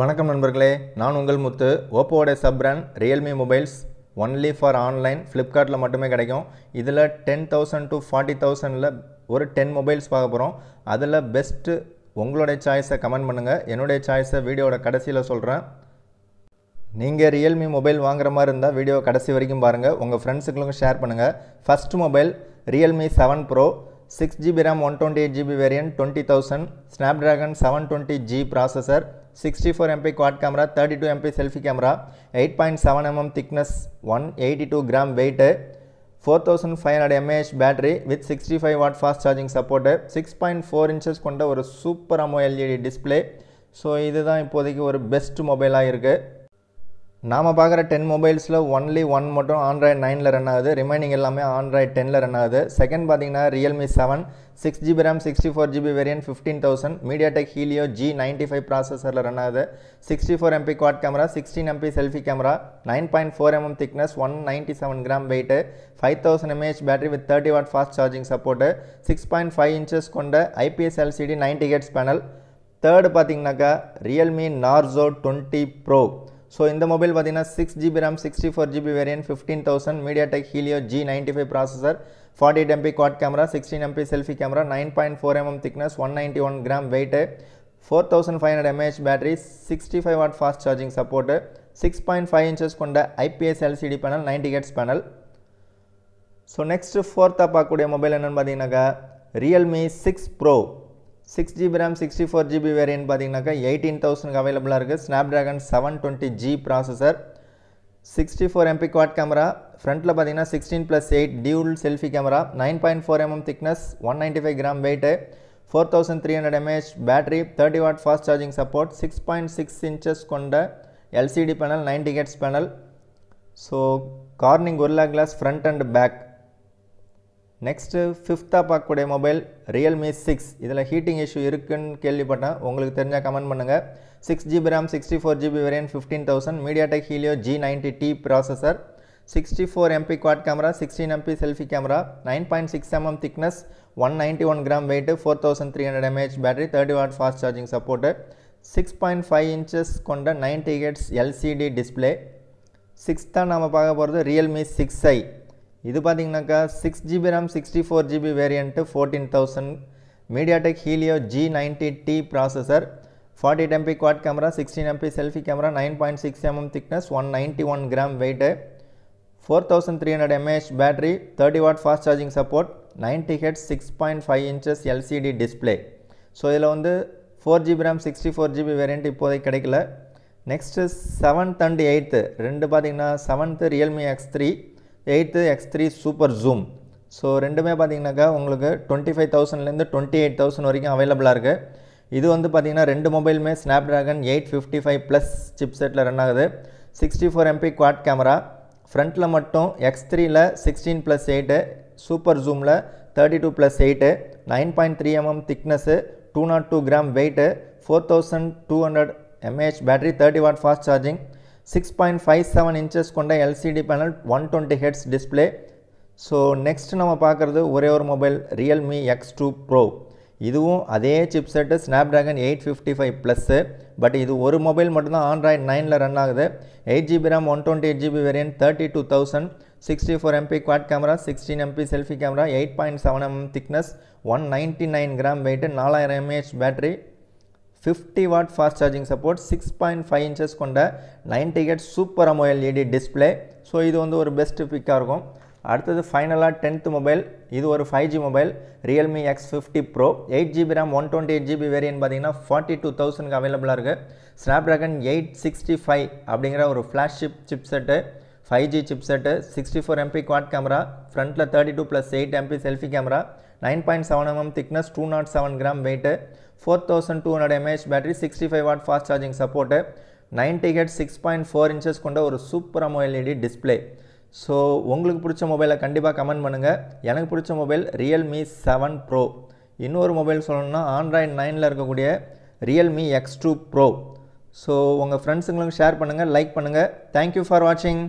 வணக்கம் நண்பர்களே நான் உங்கள் முத்து ஓப்போவோட sub brand Realme mobiles only for online ஃப்ளிப்கார்ட்டில் மட்டுமே கிடைக்கும் இதில் டென் தௌசண்ட் டு ஃபார்ட்டி தௌசண்டில் ஒரு டென் மொபைல்ஸ் பார்க்க போகிறோம் அதில் பெஸ்ட்டு உங்களுடைய சாய்ஸை கமெண்ட் பண்ணுங்கள் என்னுடைய சாய்ஸை வீடியோட கடைசியில் சொல்கிறேன் நீங்கள் ரியல்மி மொபைல் வாங்குகிற மாதிரி இருந்தால் வீடியோ கடைசி வரைக்கும் பாருங்கள் உங்கள் ஃப்ரெண்ட்ஸுங்களுக்கும் ஷேர் பண்ணுங்கள் first mobile Realme seven pro six GB RAM one twenty eight GB variant twenty thousand Snapdragon seven twenty G processor sixty four MP quad camera thirty two MP selfie camera eight point seven MM thickness one eighty two gram weight four thousand five 6.4 mAh battery with sixty five watt fast charging support six point four கொண்ட ஒரு super AMOLED display so இதுதான் இப்போதைக்கு ஒரு best மொபைலாக இருக்குது நாம் பார்க்குற ten மொபைல்ஸில் ஒன்லி ஒன் மட்டும் ஆண்ட்ராய்ட் நைனில் ரன் ஆகுது ரிமைனிங் எல்லாமே ஆண்ட்ராய்ட் டெனில் ரன் ஆகுது செகண்ட் பார்த்தீங்கன்னா Realme seven six GB RAM sixty four GB variant fifteen thousand MediaTek Helio G ninety five ப்ராசஸரில் ரன் ஆகுது sixty four MP quad camera sixteen MP selfie camera nine point four MM thickness one ninety seven gram weight five thousand mAh battery with thirty watt fast charging support six point five inches கொண்ட IPS LCD ninety hertz panel third பார்த்தீங்கன்னாக்கா Realme Narzo twenty pro so இந்த mobile பார்த்தீங்கன்னா six GB RAM sixty four GB variant fifteen thousand MediaTek Helio G ninety five processor forty eight MP quad camera sixteen MP selfie camera nine point four MM thickness one ninety one gram weight four thousand five hundred mAh battery sixty five watt fast charging support six point five inches கொண்ட IPS LCD panel ninety hertz panel so next ஃபோர்த்தாக பார்க்கக்கூடிய mobile என்னென்னு பார்த்தீங்கன்னாக்கா Realme six pro six GB RAM sixty four GB variant பார்த்தீங்கன்னாக்கா eighteen தௌசண்ட்க்கு அவைலபிளாக இருக்குது Snapdragon seven twenty G processor sixty four MP quad camera ஃப்ரண்ட்டில் பார்த்தீங்கன்னா sixteen plus eight dual selfie camera nine point four MM thickness one ninety five gram weight four thousand three hundred mAh battery thirty watt fast charging support six point six inches கொண்ட LCD panel ninety hertz panel so Corning Gorilla glass front and back next ஃபிஃப்த்தாக பார்க்கக்கூடிய mobile Realme six இதில் heating issue இருக்குன்னு கேள்விப்பட்டேன் உங்களுக்கு தெரிஞ்சால் comment பண்ணுங்கள் six GB RAM sixty four GB variant fifteen thousand MediaTek Helio G ninety T processor sixty four MP quad camera sixteen MP selfie camera nine point six MM thickness one ninety one gram weight four thousand three hundred mAh battery thirty watt fast charging support six point five inches கொண்ட ninety hertz LCD display சிக்ஸ்த்தாக நம்ம பார்க்க போகிறது Realme six i இது பார்த்தீங்கன்னாக்கா six GB RAM sixty four GB variant fourteen thousand MediaTek Helio G ninety T processor forty MP quad camera sixteen MP selfie camera nine point six MM thickness one ninety one gram weight four thousand three hundred mAh battery thirty watt fast charging support ninety ஹெட் six point five inches LCD display so இதில் வந்து four GB RAM sixty four GB variant இப்போதைக்கு கிடைக்கல next seventh and eighth ரெண்டு பார்த்தீங்கன்னா seventh Realme X three eighth X three super zoom so ரெண்டுமே பார்த்தீங்கன்னாக்கா உங்களுக்கு டுவெண்ட்டி ஃபைவ் தௌசண்ட்லேருந்து டுவெண்ட்டி எயிட் தௌசண்ட் வரைக்கும் அவைலபிளாக இருக்குது இது வந்து பார்த்திங்கன்னா ரெண்டு மொபைலுமே Snapdragon eight fifty five plus சிப் செட்டில் ரன் ஆகுது sixty four MP quad camera ஃப்ரண்ட்டில் மட்டும் எக்ஸ் த்ரீயில் சிக்ஸ்டீன் ப்ளஸ் எயிட்டு சூப்பர் ஜூமில் thirty two plus eight nine point three mm thickness two naught two gram weight four thousand two hundred mAh battery thirty watt fast charging six point five seven inches கொண்ட LCD panel one Hz display so so next நம்ம பார்க்குறது ஒரே ஒரு mobile Realme X two pro இதுவும் அதே chipset Snapdragon 855 eight fifty five plus but இது ஒரு mobile மட்டும்தான் ஆண்ட்ராய்ட் நைனில் ரன் ஆகுது eight GB RAM one twenty eight GB camera thirty two thousand sixty four MP quad camera sixteen MP selfie camera eight point seven M thickness one ninety nine gram weight நாலாயிரம் mAh battery fifty watt fast charging support six point five inches கொண்ட ninety ஹெட் super AMOLED display so இது வந்து ஒரு best பிக்காக இருக்கும் அடுத்தது ஃபைனலாக tenth mobile இது ஒரு five G mobile Realme X fifty pro eight GB RAM one twenty eight GB 865 பார்த்தீங்கன்னா ஃபார்ட்டி டூ அவைலபிளாக இருக்குது எயிட் சிக்ஸ்டி ஃபைவ் அப்படிங்கிற ஒரு Flash Chip Chipset five G chipset sixty four MP quad camera ஃப்ரண்ட்டில் thirty two plus eight MP selfie camera nine point seven MM thickness two naught seven gram weight four thousand two hundred mAh battery sixty five watt fast charging support ninety ஹெட் six point four inches கொண்ட ஒரு super AMOLED display so உங்களுக்கு பிடிச்ச மொபைலை கண்டிப்பாக comment பண்ணுங்கள் எனக்கு பிடிச்ச மொபைல் ரியல்மி செவன் ப்ரோ இன்னொரு மொபைல் சொல்லணும்னா ஆண்ட்ராய்ட் நைனில் இருக்கக்கூடிய Realme X two pro so உங்கள் ஃப்ரெண்ட்ஸுங்களுக்கு ஷேர் பண்ணுங்கள் லைக் பண்ணுங்கள் தேங்க்யூ ஃபார் வாட்சிங்